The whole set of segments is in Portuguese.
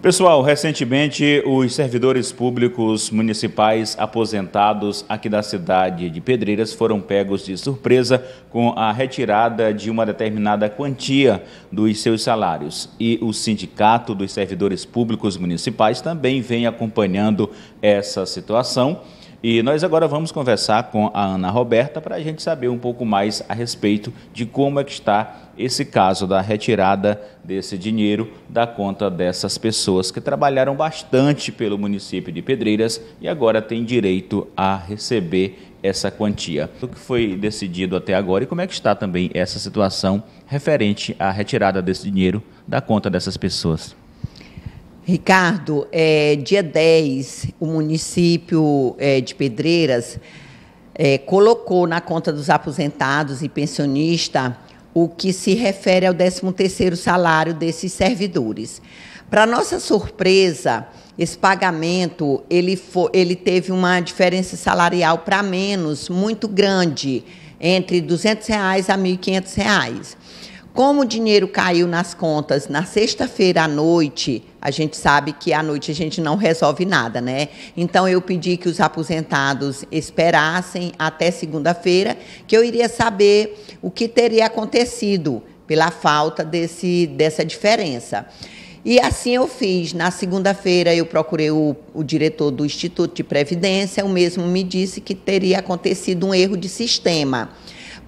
Pessoal, recentemente os servidores públicos municipais aposentados aqui da cidade de Pedreiras foram pegos de surpresa com a retirada de uma determinada quantia dos seus salários. E o Sindicato dos Servidores Públicos Municipais também vem acompanhando essa situação e nós agora vamos conversar com a Ana Roberta para a gente saber um pouco mais a respeito de como é que está esse caso da retirada desse dinheiro da conta dessas pessoas que trabalharam bastante pelo município de Pedreiras e agora têm direito a receber essa quantia. O que foi decidido até agora e como é que está também essa situação referente à retirada desse dinheiro da conta dessas pessoas? Ricardo, é, dia 10, o município é, de Pedreiras é, colocou na conta dos aposentados e pensionistas o que se refere ao 13º salário desses servidores. Para nossa surpresa, esse pagamento ele, foi, ele teve uma diferença salarial para menos muito grande, entre R$ 200 reais a R$ 1.500. Como o dinheiro caiu nas contas na sexta-feira à noite, a gente sabe que à noite a gente não resolve nada, né? Então eu pedi que os aposentados esperassem até segunda-feira, que eu iria saber o que teria acontecido pela falta desse, dessa diferença. E assim eu fiz. Na segunda-feira eu procurei o, o, diretor do Instituto de Previdência, o mesmo me disse que teria acontecido um erro de sistema.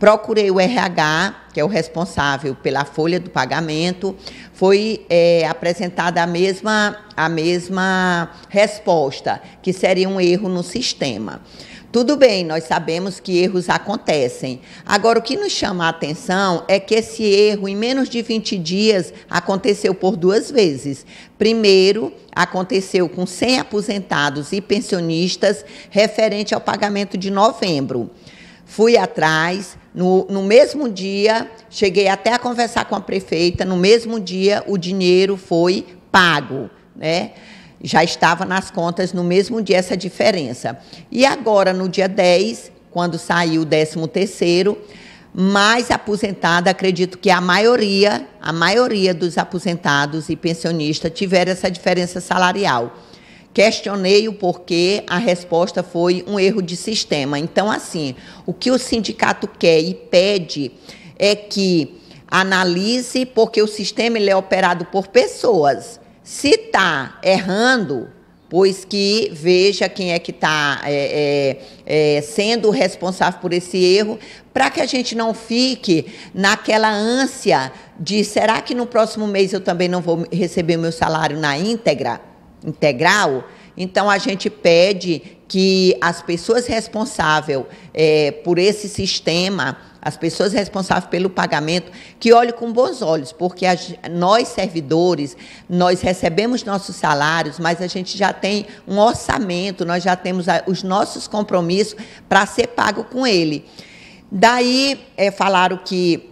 Procurei o RH, que é o responsável pela folha do pagamento, foi é, apresentada a mesma, a mesma resposta, que seria um erro no sistema. Tudo bem, nós sabemos que erros acontecem. Agora, o que nos chama a atenção é que esse erro, em menos de 20 dias, aconteceu por duas vezes. Primeiro, aconteceu com 100 aposentados e pensionistas referente ao pagamento de novembro. Fui atrás, no, no mesmo dia, cheguei até a conversar com a prefeita, no mesmo dia o dinheiro foi pago, né? Já estava nas contas no mesmo dia essa diferença. E agora, no dia 10, quando saiu o 13 terceiro, mais aposentada, acredito que a maioria, a maioria dos aposentados e pensionistas tiveram essa diferença salarial. Questionei o porquê, a resposta foi um erro de sistema. Então, assim, o que o sindicato quer e pede é que analise, porque o sistema ele é operado por pessoas. Se está errando, pois que veja quem é que está é, é, é, sendo responsável por esse erro, para que a gente não fique naquela ânsia de será que no próximo mês eu também não vou receber meu salário na íntegra? integral, então a gente pede que as pessoas responsáveis é, por esse sistema, as pessoas responsáveis pelo pagamento, que olhem com bons olhos, porque nós, servidores, nós recebemos nossos salários, mas a gente já tem um orçamento, nós já temos a, os nossos compromissos para ser pago com ele. Daí é, falaram que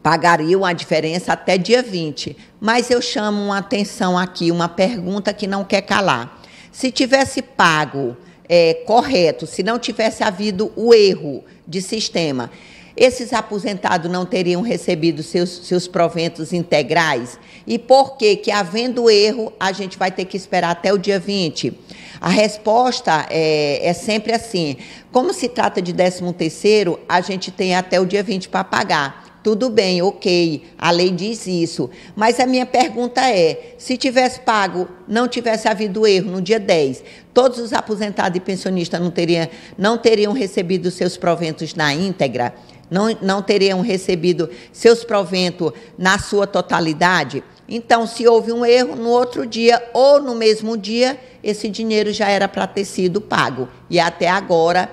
pagariam a diferença até dia 20. Mas eu chamo uma atenção aqui, uma pergunta que não quer calar. Se tivesse pago é, correto, se não tivesse havido o erro de sistema, esses aposentados não teriam recebido seus, seus proventos integrais? E por que que, havendo erro, a gente vai ter que esperar até o dia 20? A resposta é, é sempre assim, como se trata de 13 terceiro, a gente tem até o dia 20 para pagar. Tudo bem, ok, a lei diz isso. Mas a minha pergunta é: se tivesse pago, não tivesse havido erro no dia 10, todos os aposentados e pensionistas não teriam, não teriam recebido seus proventos na íntegra? Não, não teriam recebido seus proventos na sua totalidade? Então, se houve um erro, no outro dia ou no mesmo dia, esse dinheiro já era para ter sido pago. E até agora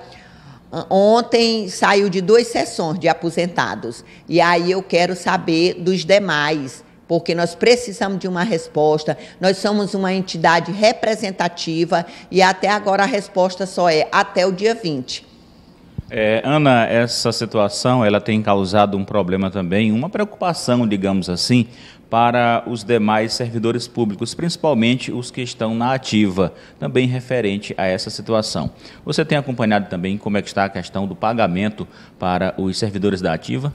Ontem saiu de duas sessões de aposentados. E aí eu quero saber dos demais, porque nós precisamos de uma resposta. Nós somos uma entidade representativa e até agora a resposta só é até o dia 20. É, Ana, essa situação ela tem causado um problema também, uma preocupação, digamos assim, para os demais servidores públicos, principalmente os que estão na ativa, também referente a essa situação. Você tem acompanhado também como é que está a questão do pagamento para os servidores da ativa?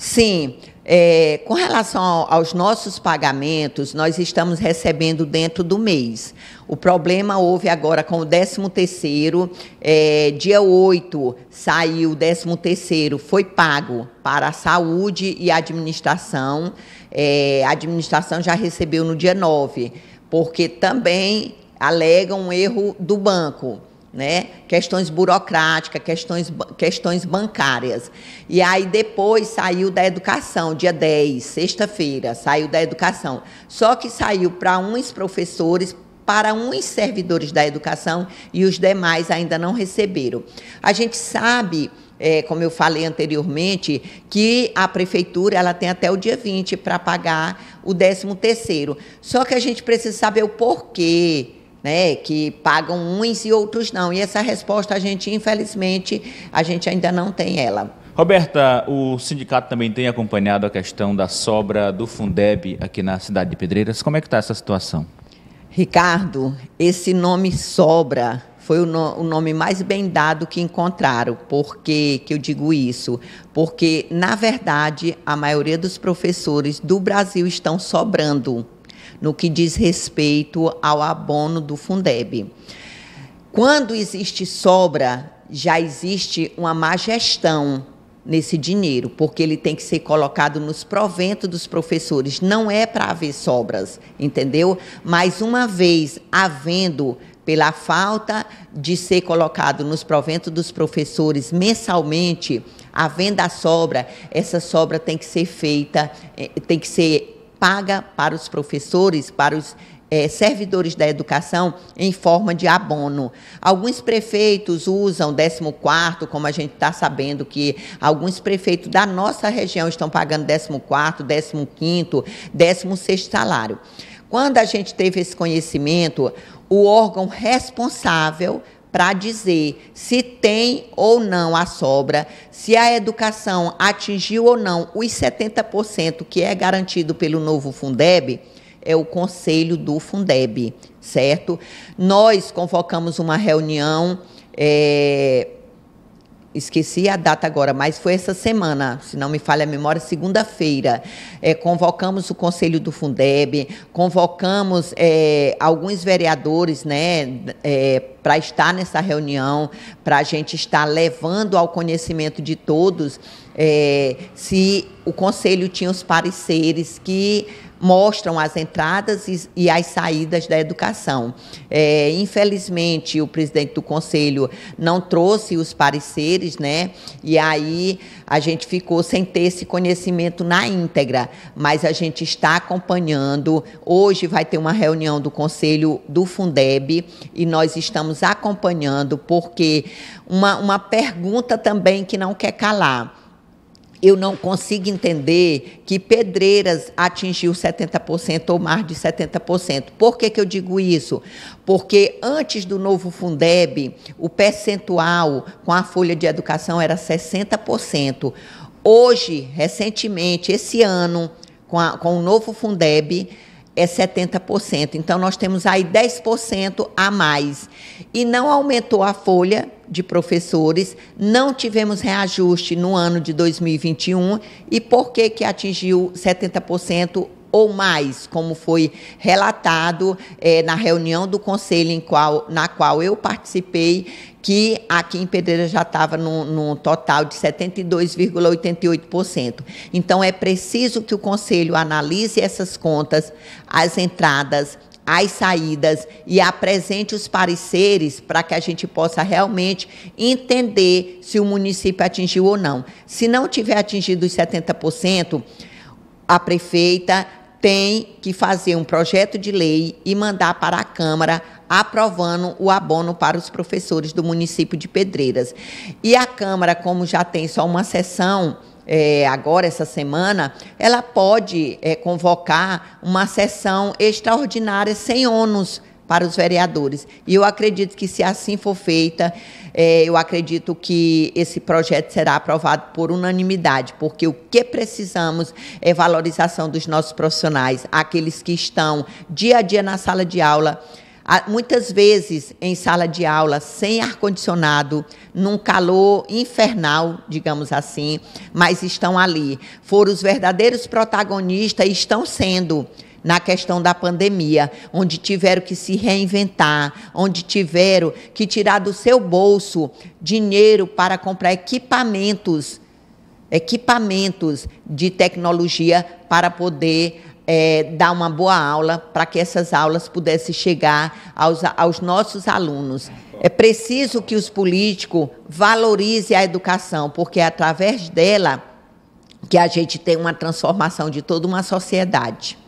Sim. É, com relação aos nossos pagamentos, nós estamos recebendo dentro do mês. O problema houve agora com o 13 terceiro, é, dia 8 saiu o 13 terceiro, foi pago para a saúde e administração. É, a administração já recebeu no dia 9, porque também alega um erro do banco né? Questões burocráticas, questões, questões bancárias. E aí depois saiu da educação, dia 10, sexta-feira, saiu da educação. Só que saiu para uns professores, para uns servidores da educação e os demais ainda não receberam. A gente sabe. É, como eu falei anteriormente, que a prefeitura ela tem até o dia 20 para pagar o 13 terceiro. Só que a gente precisa saber o porquê né, que pagam uns e outros não. E essa resposta a gente, infelizmente, a gente ainda não tem ela. Roberta, o sindicato também tem acompanhado a questão da sobra do Fundeb aqui na cidade de Pedreiras. Como é que está essa situação? Ricardo, esse nome sobra foi o, no, o, nome mais bem dado que encontraram. Por que, que eu digo isso? Porque, na verdade, a maioria dos professores do Brasil estão sobrando no que diz respeito ao abono do Fundeb. Quando existe sobra, já existe uma má gestão nesse dinheiro, porque ele tem que ser colocado nos proventos dos professores. Não é para haver sobras, entendeu? Mas uma vez havendo pela falta de ser colocado nos proventos dos professores mensalmente, havendo a sobra, essa sobra tem que ser feita, eh, tem que ser paga para os professores, para os é, servidores da educação em forma de abono. Alguns prefeitos usam 14, como a gente está sabendo que alguns prefeitos da nossa região estão pagando 14, 15, 16 salário. Quando a gente teve esse conhecimento, o órgão responsável para dizer se tem ou não a sobra, se a educação atingiu ou não os 70% que é garantido pelo novo Fundeb, é o conselho do Fundeb, certo? Nós convocamos uma reunião. É, esqueci a data agora, mas foi essa semana, se não me falha a memória, segunda-feira. É, convocamos o Conselho do Fundeb, convocamos é, alguns vereadores né, é, para estar nessa reunião, para a gente estar levando ao conhecimento de todos é, se o Conselho tinha os pareceres que mostram as entradas e, e as saídas da educação. É, infelizmente, o presidente do conselho não trouxe os pareceres, né? E aí a gente ficou sem ter esse conhecimento na íntegra, mas a gente está acompanhando. Hoje vai ter uma reunião do conselho do Fundeb e nós estamos acompanhando porque uma, uma pergunta também que não quer calar eu não consigo entender que Pedreiras atingiu 70% ou mais de 70%. Por que, que eu digo isso? Porque antes do novo Fundeb, o percentual com a folha de educação era 60%. Hoje, recentemente, esse ano, com, a, com o novo Fundeb, é 70%. Então, nós temos aí 10% a mais. E não aumentou a folha de professores, não tivemos reajuste no ano de 2021. E por que, que atingiu 70% ou mais, como foi relatado é, na reunião do conselho qual, na qual eu participei, que aqui em Pedreira já estava num, num total de 72,88%. Então, é preciso que o conselho analise essas contas, as entradas, as saídas e apresente os pareceres para que a gente possa realmente entender se o município atingiu ou não. Se não tiver atingido os 70%, a prefeita tem que fazer um projeto de lei e mandar para a Câmara aprovando o abono para os professores do município de Pedreiras. E a Câmara, como já tem só uma sessão, é, agora, essa semana, ela pode é, convocar uma sessão extraordinária sem ônus para os vereadores. E eu acredito que, se assim for feita, é, eu acredito que esse projeto será aprovado por unanimidade, porque o que precisamos é valorização dos nossos profissionais, aqueles que estão dia a dia na sala de aula. Muitas vezes em sala de aula, sem ar-condicionado, num calor infernal, digamos assim, mas estão ali. Foram os verdadeiros protagonistas e estão sendo na questão da pandemia, onde tiveram que se reinventar, onde tiveram que tirar do seu bolso dinheiro para comprar equipamentos, equipamentos de tecnologia para poder é, dar uma boa aula, para que essas aulas pudessem chegar aos, aos nossos alunos. É preciso que os políticos valorizem a educação, porque é através dela que a gente tem uma transformação de toda uma sociedade.